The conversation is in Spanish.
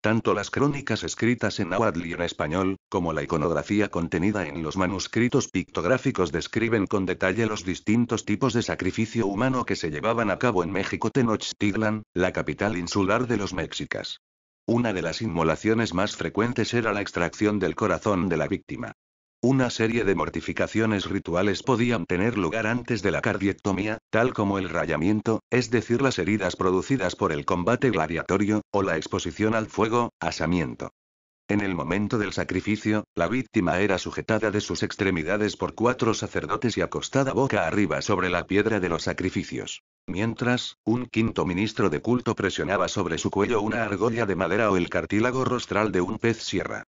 Tanto las crónicas escritas en náhuatl y en español, como la iconografía contenida en los manuscritos pictográficos describen con detalle los distintos tipos de sacrificio humano que se llevaban a cabo en México Tenochtitlan, la capital insular de los mexicas. Una de las inmolaciones más frecuentes era la extracción del corazón de la víctima. Una serie de mortificaciones rituales podían tener lugar antes de la cardiectomía, tal como el rayamiento, es decir, las heridas producidas por el combate gladiatorio, o la exposición al fuego, asamiento. En el momento del sacrificio, la víctima era sujetada de sus extremidades por cuatro sacerdotes y acostada boca arriba sobre la piedra de los sacrificios. Mientras, un quinto ministro de culto presionaba sobre su cuello una argolla de madera o el cartílago rostral de un pez sierra.